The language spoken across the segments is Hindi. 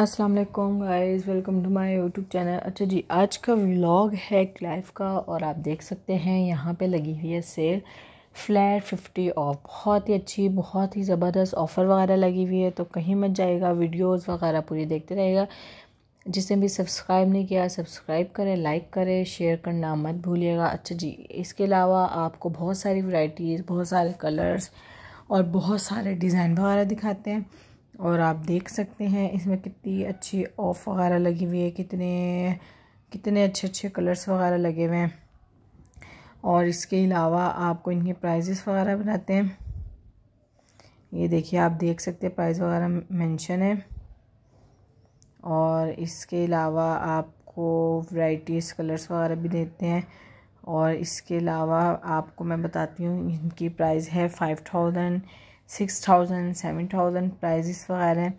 अस्सलाम वालेकुम guys welcome to my YouTube channel अच्छा जी आज का व्लॉग है लाइफ का और आप देख सकते हैं यहाँ पे लगी हुई है सेल फ्लैट फिफ्टी ऑफ बहुत ही अच्छी बहुत ही ज़बरदस्त ऑफ़र वगैरह लगी हुई है तो कहीं मत जाएगा वीडियोस वगैरह पूरी देखते रहेगा जिसने भी सब्सक्राइब नहीं किया सब्सक्राइब करें लाइक करें शेयर करना मत भूलिएगा अच्छा जी इसके अलावा आपको बहुत सारी वराइटीज़ बहुत सारे कलर्स और बहुत सारे डिज़ाइन वगैरह दिखाते हैं और आप देख सकते हैं इसमें कितनी अच्छी ऑफ वगैरह लगी हुई है कितने कितने अच्छे अच्छे कलर्स वगैरह लगे हुए हैं और इसके अलावा आपको इनके प्राइजेस वगैरह बनाते हैं ये देखिए आप देख सकते हैं प्राइस वगैरह मेंशन है और इसके अलावा आपको वैराइटीज़ कलर्स वगैरह भी देते हैं और इसके अलावा आपको मैं बताती हूँ इनकी प्राइस है five thousand six thousand seven thousand prices वगैरह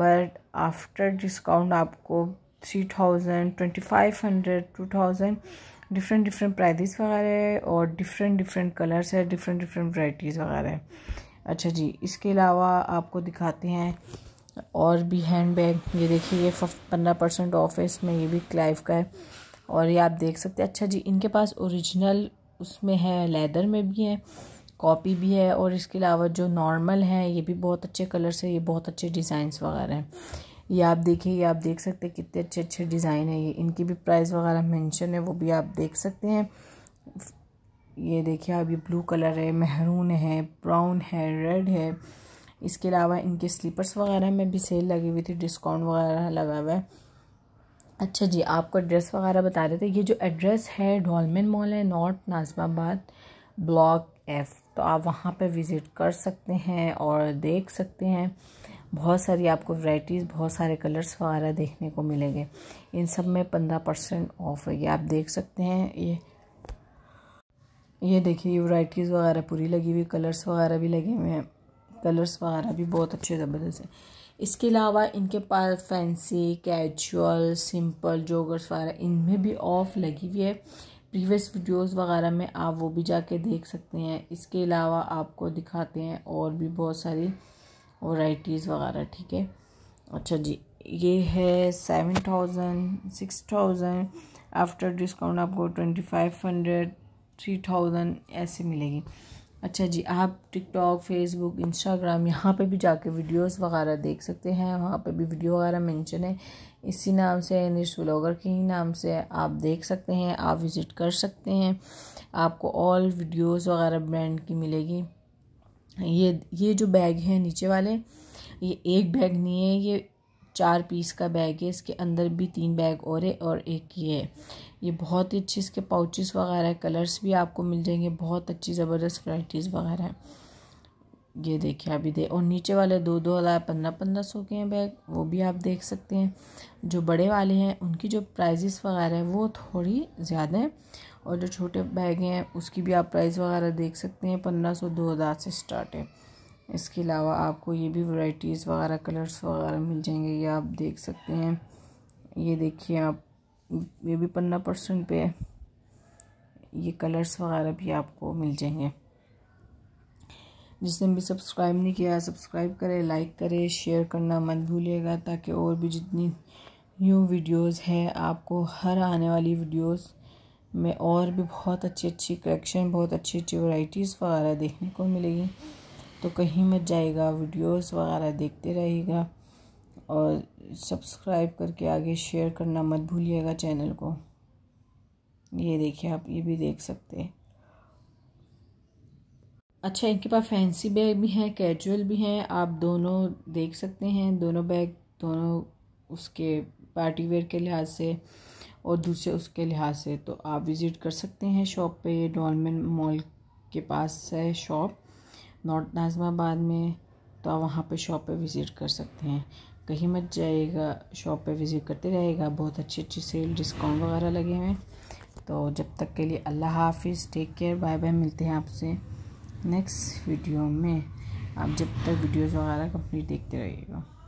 बट आफ्टर डिस्काउंट आपको three thousand twenty five hundred two thousand different different prices वगैरह और डिफरेंट डिफरेंट कलर्स है डिफरेंट डिफरेंट वराइटीज़ वगैरह अच्छा जी इसके अलावा आपको दिखाते हैं और भी हैंड बैग ये देखिए ये पंद्रह परसेंट ऑफ है इसमें ये भी क्लाइव का है और ये आप देख सकते हैं अच्छा जी इनके पास ओरिजिनल उसमें है लेदर में भी है कॉपी भी है और इसके अलावा जो नॉर्मल है ये भी बहुत अच्छे कलर्स है ये बहुत अच्छे डिज़ाइंस वगैरह हैं ये आप देखिए ये आप देख सकते हैं कितने अच्छे अच्छे डिज़ाइन है ये इनकी भी प्राइस वगैरह मेंशन है वो भी आप देख सकते हैं ये देखिए आप ये ब्लू कलर है महरून है ब्राउन है रेड है इसके अलावा इनके स्लीपर्स वगैरह में भी सेल लगी हुई थी डिस्काउंट वगैरह लगा हुआ है अच्छा जी आपको एड्रेस वगैरह बता रहे थे ये जो एड्रेस है डॉलमेन मॉल है नॉर्थ नाजमाबाद ब्लॉक एफ़ तो आप वहाँ पर विज़िट कर सकते हैं और देख सकते हैं बहुत सारी आपको वैराइटीज़ बहुत सारे कलर्स वगैरह देखने को मिलेंगे इन सब में पंद्रह परसेंट ऑफ है ये आप देख सकते हैं ये ये देखिए ये वगैरह पूरी लगी हुई कलर्स वगैरह भी लगे हुए हैं कलर्स वगैरह भी बहुत अच्छे ज़बरदस्त हैं इसके अलावा इनके पास फैंसी कैजुअल सिंपल जोगर्स वगैरह इनमें भी ऑफ लगी हुई है प्रीवियस वीडियोस वगैरह में आप वो भी जाके देख सकते हैं इसके अलावा आपको दिखाते हैं और भी बहुत सारी वाइटीज़ वगैरह ठीक है अच्छा जी ये है seven thousand six thousand after discount आपको twenty five hundred three thousand ऐसे मिलेगी अच्छा जी आप टिकटॉक फेसबुक इंस्टाग्राम यहाँ पे भी जाके वीडियोस वगैरह देख सकते हैं वहाँ पे भी वीडियो वगैरह मेंशन है इसी नाम से निश व्लॉगर के ही नाम से आप देख सकते हैं आप विज़िट कर सकते हैं आपको ऑल वीडियोस वगैरह ब्रांड की मिलेगी ये ये जो बैग है नीचे वाले ये एक बैग नहीं है ये चार पीस का बैग है इसके अंदर भी तीन बैग और है और एक ये है ये बहुत ही अच्छी इसके पाउचेस वगैरह कलर्स भी आपको मिल जाएंगे बहुत अच्छी ज़बरदस्त वराइटीज़ वगैरह ये देखिए अभी दे और नीचे वाले दो दो हज़ार पंद्रह पंद्रह सौ के हैं बैग वो भी आप देख सकते हैं जो बड़े वाले हैं उनकी जो प्राइजेस वगैरह हैं वो थोड़ी ज़्यादा हैं और जो छोटे बैग हैं उसकी भी आप प्राइस वगैरह देख सकते हैं पंद्रह सौ दो हज़ार से स्टार्ट है इसके अलावा आपको ये भी वैराइटीज़ वगैरह कलर्स वगैरह मिल जाएंगे ये आप देख सकते हैं ये देखिए आप ये भी पन्ना परसेंट पे है ये कलर्स वगैरह भी आपको मिल जाएंगे जिसने भी सब्सक्राइब नहीं किया सब्सक्राइब करें लाइक करें शेयर करना मत भूलिएगा ताकि और भी जितनी न्यू वीडियोस हैं आपको हर आने वाली वीडियोस में और भी बहुत अच्छी अच्छी कलेक्शन बहुत अच्छी अच्छी वैरायटीज़ वगैरह देखने को मिलेगी तो कहीं मत जाएगा वीडियोस वगैरह देखते रहेगा और सब्सक्राइब करके आगे शेयर करना मत भूलिएगा चैनल को ये देखिए आप ये भी देख सकते हैं अच्छा इनके पास फैंसी बैग भी हैं कैजुअल भी हैं आप दोनों देख सकते हैं दोनों बैग दोनों उसके पार्टी वेयर के लिहाज से और दूसरे उसके लिहाज से तो आप विज़िट कर सकते हैं शॉप पे डॉलमेन मॉल के पास है शॉप नॉर्थ नाजमाबाद में तो आप वहाँ पे शॉप पे विज़िट कर सकते हैं कहीं मत जाइएगा शॉप पे विज़िट करते रहेगा बहुत अच्छी अच्छी सेल डिस्काउंट वगैरह लगे हुए हैं तो जब तक के लिए अल्लाह हाफिज़ टेक केयर बाय बाय मिलते हैं आपसे नेक्स्ट वीडियो में आप जब तक वीडियोज़ वगैरह कंप्लीट देखते रहिएगा